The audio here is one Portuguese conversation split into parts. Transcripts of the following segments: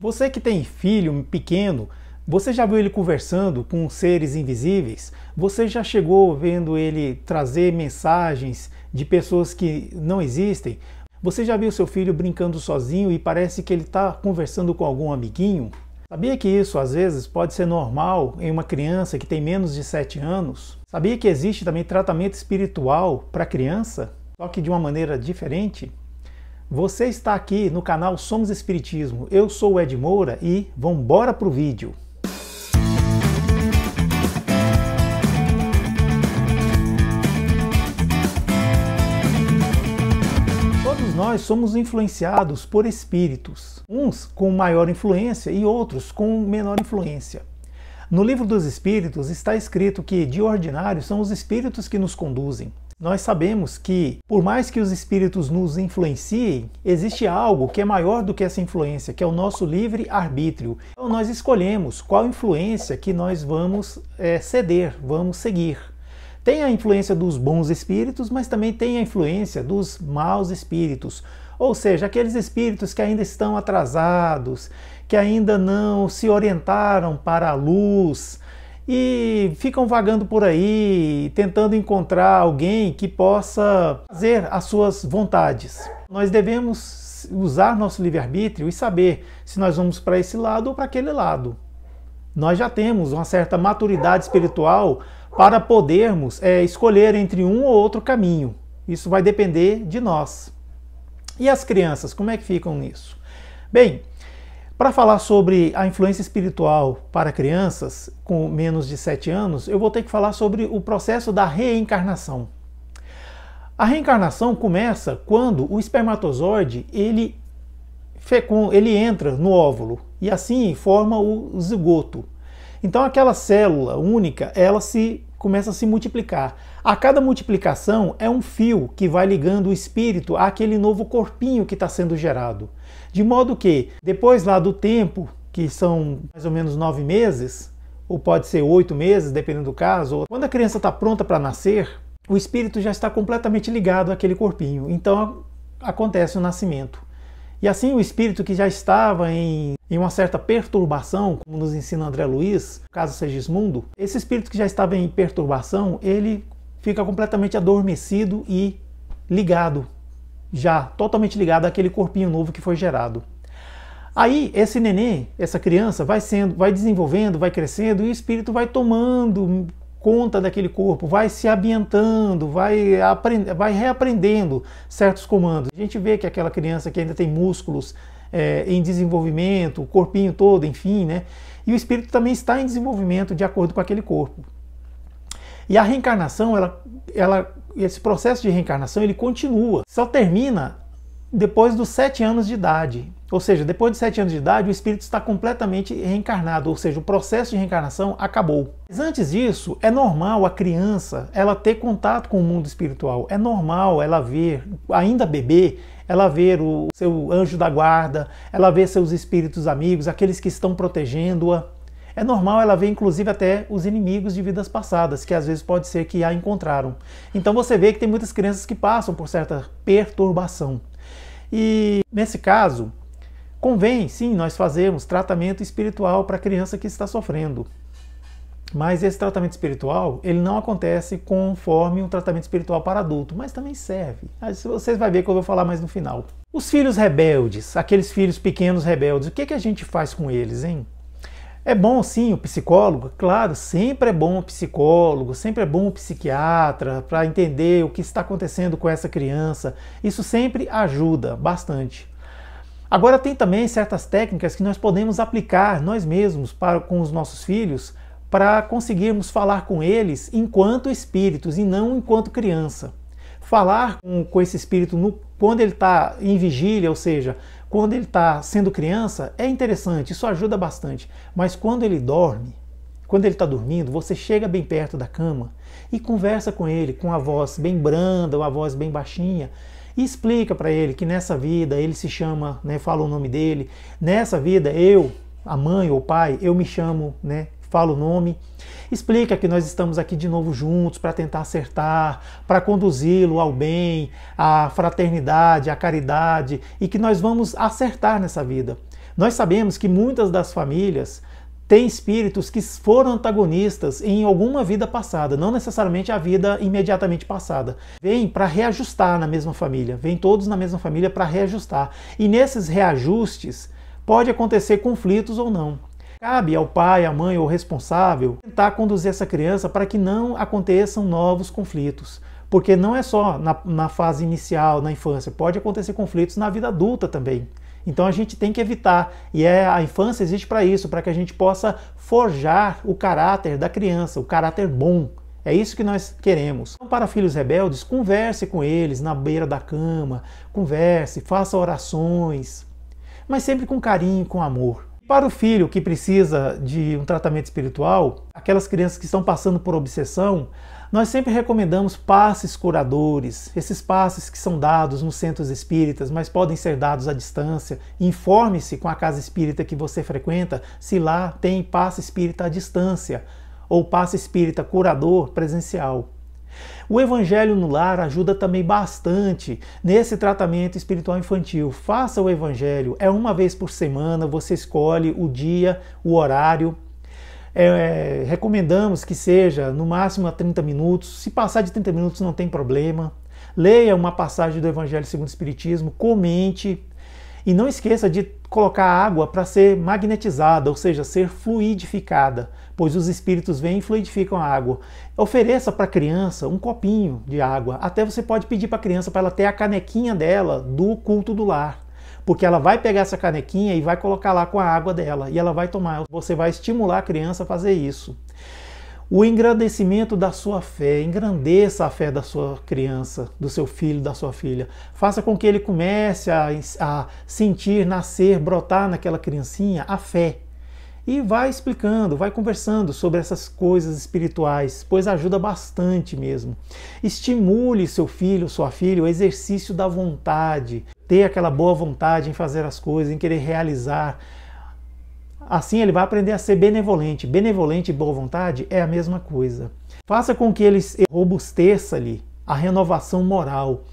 Você que tem filho pequeno, você já viu ele conversando com seres invisíveis? Você já chegou vendo ele trazer mensagens de pessoas que não existem? Você já viu seu filho brincando sozinho e parece que ele está conversando com algum amiguinho? Sabia que isso às vezes pode ser normal em uma criança que tem menos de 7 anos? Sabia que existe também tratamento espiritual para criança, só que de uma maneira diferente? Você está aqui no canal Somos Espiritismo. Eu sou o Ed Moura e vambora pro vídeo. Todos nós somos influenciados por espíritos, uns com maior influência e outros com menor influência. No livro dos Espíritos está escrito que, de ordinário, são os espíritos que nos conduzem, nós sabemos que, por mais que os espíritos nos influenciem, existe algo que é maior do que essa influência, que é o nosso livre arbítrio. Então, nós escolhemos qual influência que nós vamos é, ceder, vamos seguir. Tem a influência dos bons espíritos, mas também tem a influência dos maus espíritos, ou seja, aqueles espíritos que ainda estão atrasados, que ainda não se orientaram para a luz, e ficam vagando por aí, tentando encontrar alguém que possa fazer as suas vontades. Nós devemos usar nosso livre-arbítrio e saber se nós vamos para esse lado ou para aquele lado. Nós já temos uma certa maturidade espiritual para podermos é, escolher entre um ou outro caminho. Isso vai depender de nós. E as crianças, como é que ficam nisso? Bem, para falar sobre a influência espiritual para crianças com menos de 7 anos, eu vou ter que falar sobre o processo da reencarnação. A reencarnação começa quando o espermatozoide ele, fecunda, ele entra no óvulo e assim forma o zigoto. Então aquela célula única, ela se começa a se multiplicar. A cada multiplicação é um fio que vai ligando o espírito àquele novo corpinho que está sendo gerado. De modo que, depois lá do tempo, que são mais ou menos nove meses, ou pode ser oito meses, dependendo do caso, quando a criança está pronta para nascer, o espírito já está completamente ligado àquele corpinho. Então acontece o nascimento. E assim o espírito que já estava em, em uma certa perturbação, como nos ensina André Luiz, caso Segismundo, esse espírito que já estava em perturbação, ele fica completamente adormecido e ligado, já totalmente ligado àquele corpinho novo que foi gerado. Aí esse neném, essa criança, vai sendo, vai desenvolvendo, vai crescendo e o espírito vai tomando conta daquele corpo, vai se ambientando, vai, vai reaprendendo certos comandos. A gente vê que aquela criança que ainda tem músculos é, em desenvolvimento, o corpinho todo, enfim, né? E o espírito também está em desenvolvimento de acordo com aquele corpo. E a reencarnação, ela, ela, esse processo de reencarnação, ele continua. Só termina depois dos sete anos de idade. Ou seja, depois de sete anos de idade, o espírito está completamente reencarnado, ou seja, o processo de reencarnação acabou. Mas antes disso, é normal a criança ela ter contato com o mundo espiritual. É normal ela ver, ainda bebê, ela ver o seu anjo da guarda, ela ver seus espíritos amigos, aqueles que estão protegendo-a. É normal ela ver, inclusive, até os inimigos de vidas passadas, que às vezes pode ser que a encontraram. Então você vê que tem muitas crianças que passam por certa perturbação. E nesse caso, convém sim nós fazermos tratamento espiritual para a criança que está sofrendo. Mas esse tratamento espiritual, ele não acontece conforme um tratamento espiritual para adulto, mas também serve. Vocês vão ver que eu vou falar mais no final. Os filhos rebeldes, aqueles filhos pequenos rebeldes, o que, que a gente faz com eles, hein? É bom sim o psicólogo, claro, sempre é bom o psicólogo, sempre é bom o psiquiatra para entender o que está acontecendo com essa criança. Isso sempre ajuda bastante. Agora tem também certas técnicas que nós podemos aplicar nós mesmos para com os nossos filhos para conseguirmos falar com eles enquanto espíritos e não enquanto criança falar com, com esse espírito no, quando ele está em vigília, ou seja, quando ele está sendo criança, é interessante, isso ajuda bastante. Mas quando ele dorme, quando ele está dormindo, você chega bem perto da cama e conversa com ele com a voz bem branda, uma voz bem baixinha, e explica para ele que nessa vida ele se chama, né, fala o nome dele, nessa vida eu, a mãe ou o pai, eu me chamo, né, fala o nome, explica que nós estamos aqui de novo juntos para tentar acertar, para conduzi-lo ao bem, à fraternidade, à caridade e que nós vamos acertar nessa vida. Nós sabemos que muitas das famílias têm espíritos que foram antagonistas em alguma vida passada, não necessariamente a vida imediatamente passada. Vêm para reajustar na mesma família, vêm todos na mesma família para reajustar. E nesses reajustes pode acontecer conflitos ou não. Cabe ao pai, à mãe ou responsável tentar conduzir essa criança para que não aconteçam novos conflitos. Porque não é só na, na fase inicial, na infância, pode acontecer conflitos na vida adulta também. Então a gente tem que evitar. E é, a infância existe para isso, para que a gente possa forjar o caráter da criança, o caráter bom. É isso que nós queremos. Então, para filhos rebeldes, converse com eles na beira da cama, converse, faça orações, mas sempre com carinho, com amor. Para o filho que precisa de um tratamento espiritual, aquelas crianças que estão passando por obsessão, nós sempre recomendamos passes curadores, esses passes que são dados nos centros espíritas, mas podem ser dados à distância. Informe-se com a casa espírita que você frequenta se lá tem passe espírita à distância ou passe espírita curador presencial. O Evangelho no Lar ajuda também bastante nesse tratamento espiritual infantil. Faça o Evangelho, é uma vez por semana, você escolhe o dia, o horário. É, é recomendamos que seja no máximo a 30 minutos. Se passar de 30 minutos, não tem problema. Leia uma passagem do Evangelho segundo o Espiritismo, comente, e não esqueça de colocar água para ser magnetizada, ou seja, ser fluidificada, pois os espíritos vêm e fluidificam a água. Ofereça para a criança um copinho de água. Até você pode pedir para a criança para ela ter a canequinha dela do culto do lar. Porque ela vai pegar essa canequinha e vai colocar lá com a água dela e ela vai tomar. Você vai estimular a criança a fazer isso o engrandecimento da sua fé, engrandeça a fé da sua criança, do seu filho, da sua filha. Faça com que ele comece a, a sentir, nascer, brotar naquela criancinha a fé. E vai explicando, vai conversando sobre essas coisas espirituais, pois ajuda bastante mesmo. Estimule seu filho, sua filha, o exercício da vontade, ter aquela boa vontade em fazer as coisas, em querer realizar Assim ele vai aprender a ser benevolente. Benevolente e boa vontade é a mesma coisa. Faça com que ele robusteça-lhe a renovação moral,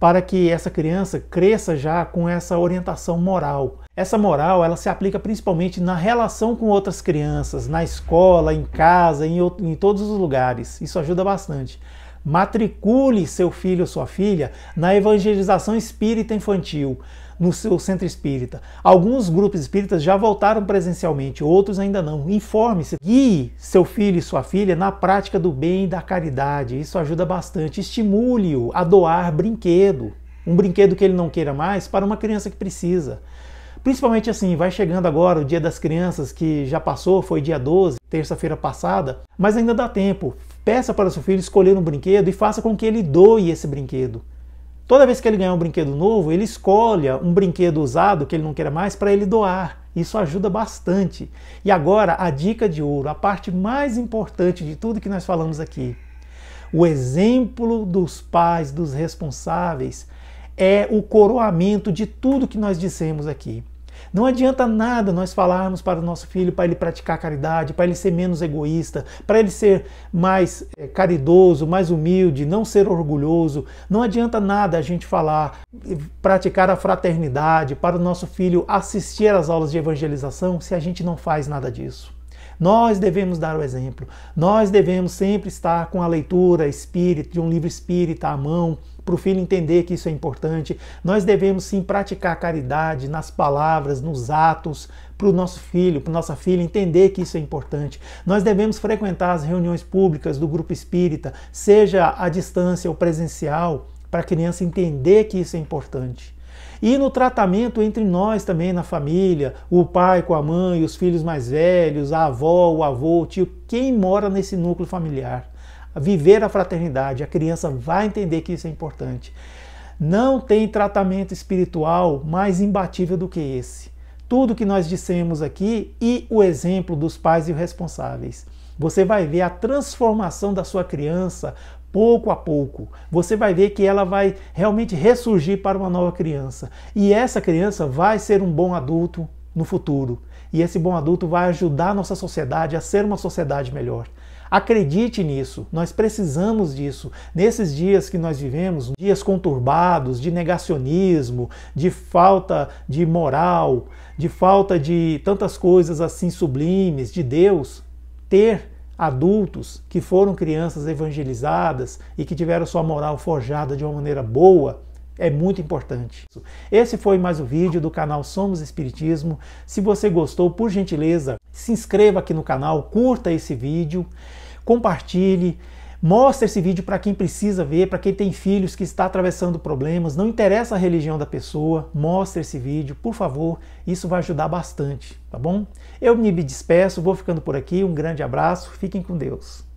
para que essa criança cresça já com essa orientação moral. Essa moral ela se aplica principalmente na relação com outras crianças, na escola, em casa, em, em todos os lugares. Isso ajuda bastante. Matricule seu filho ou sua filha na evangelização espírita infantil no seu centro espírita. Alguns grupos espíritas já voltaram presencialmente, outros ainda não. Informe-se, guie seu filho e sua filha na prática do bem e da caridade. Isso ajuda bastante. Estimule-o a doar brinquedo, um brinquedo que ele não queira mais, para uma criança que precisa. Principalmente assim, vai chegando agora o Dia das Crianças, que já passou, foi dia 12, terça-feira passada, mas ainda dá tempo. Peça para seu filho escolher um brinquedo e faça com que ele doe esse brinquedo. Toda vez que ele ganhar um brinquedo novo, ele escolha um brinquedo usado que ele não queira mais para ele doar. Isso ajuda bastante. E agora, a dica de ouro, a parte mais importante de tudo que nós falamos aqui. O exemplo dos pais, dos responsáveis, é o coroamento de tudo que nós dissemos aqui. Não adianta nada nós falarmos para o nosso filho para ele praticar caridade, para ele ser menos egoísta, para ele ser mais é, caridoso, mais humilde, não ser orgulhoso. Não adianta nada a gente falar, praticar a fraternidade, para o nosso filho assistir às aulas de evangelização, se a gente não faz nada disso. Nós devemos dar o exemplo. Nós devemos sempre estar com a leitura espírita, de um livro espírita à mão, para o filho entender que isso é importante. Nós devemos sim praticar caridade nas palavras, nos atos, para o nosso filho, para nossa filha entender que isso é importante. Nós devemos frequentar as reuniões públicas do grupo espírita, seja à distância ou presencial, para a criança entender que isso é importante. E no tratamento entre nós também, na família, o pai com a mãe, os filhos mais velhos, a avó, o avô, o tio, quem mora nesse núcleo familiar. Viver a fraternidade, a criança vai entender que isso é importante. Não tem tratamento espiritual mais imbatível do que esse. Tudo que nós dissemos aqui e o exemplo dos pais e responsáveis. Você vai ver a transformação da sua criança pouco a pouco. Você vai ver que ela vai realmente ressurgir para uma nova criança. E essa criança vai ser um bom adulto no futuro. E esse bom adulto vai ajudar a nossa sociedade a ser uma sociedade melhor. Acredite nisso, nós precisamos disso. Nesses dias que nós vivemos, dias conturbados, de negacionismo, de falta de moral, de falta de tantas coisas assim sublimes de Deus, ter adultos que foram crianças evangelizadas e que tiveram sua moral forjada de uma maneira boa é muito importante. Esse foi mais o um vídeo do canal Somos Espiritismo. Se você gostou, por gentileza, se inscreva aqui no canal, curta esse vídeo, compartilhe. Mostra esse vídeo para quem precisa ver, para quem tem filhos que está atravessando problemas, não interessa a religião da pessoa, mostra esse vídeo, por favor, isso vai ajudar bastante, tá bom? Eu me despeço, vou ficando por aqui, um grande abraço, fiquem com Deus.